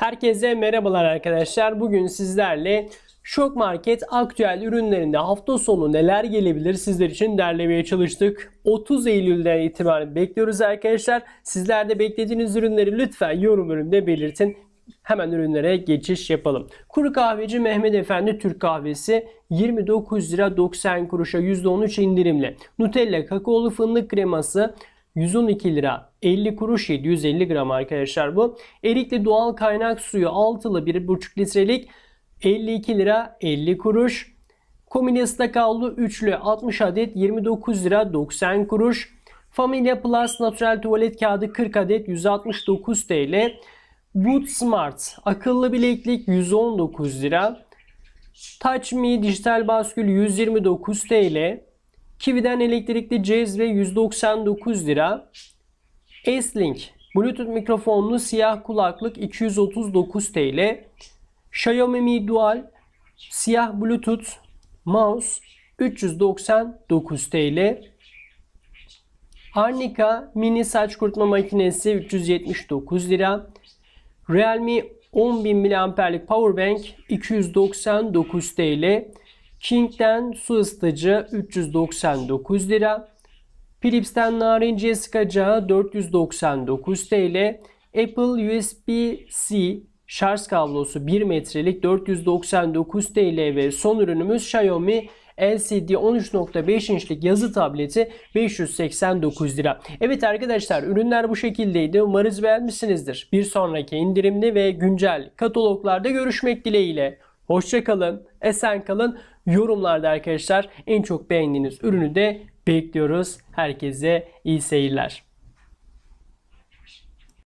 Herkese merhabalar arkadaşlar. Bugün sizlerle Şok Market aktüel ürünlerinde hafta sonu neler gelebilir sizler için derlemeye çalıştık. 30 Eylül'den itibaren bekliyoruz arkadaşlar. Sizler de beklediğiniz ürünleri lütfen yorum bölümünde belirtin. Hemen ürünlere geçiş yapalım. Kuru kahveci Mehmet Efendi Türk kahvesi 29 lira 90 kuruşa %13 indirimle. Nutella kakaolu fındık kreması 112 lira 50 kuruş 750 gram arkadaşlar bu. Erikli doğal kaynak suyu altılı 1,5 litrelik 52 lira 50 kuruş. Komine ıstakallı üçlü 60 adet 29 lira 90 kuruş. Familia Plus Natural Tuvalet Kağıdı 40 adet 169 TL. boot Smart akıllı bileklik 119 lira. Touch Me dijital baskül 129 TL. Kiwi'den elektrikli cezve 199 lira. S-Link Bluetooth mikrofonlu siyah kulaklık 239 TL. Xiaomi Mi Dual siyah Bluetooth mouse 399 TL. Arnica mini saç kurutma makinesi 379 lira. Realme 10.000 mAh'lik power bank 299 TL. King'den su ısıtıcı 399 lira. Philips'ten narinciye sıkacağı 499 TL. Apple USB-C şarj kablosu 1 metrelik 499 TL ve son ürünümüz Xiaomi LCD 13.5 inçlik yazı tableti 589 lira. Evet arkadaşlar ürünler bu şekildeydi. Umarız beğenmişsinizdir. Bir sonraki indirimli ve güncel kataloglarda görüşmek dileğiyle. Hoşçakalın, esen kalın. Yorumlarda arkadaşlar en çok beğendiğiniz ürünü de bekliyoruz. Herkese iyi seyirler.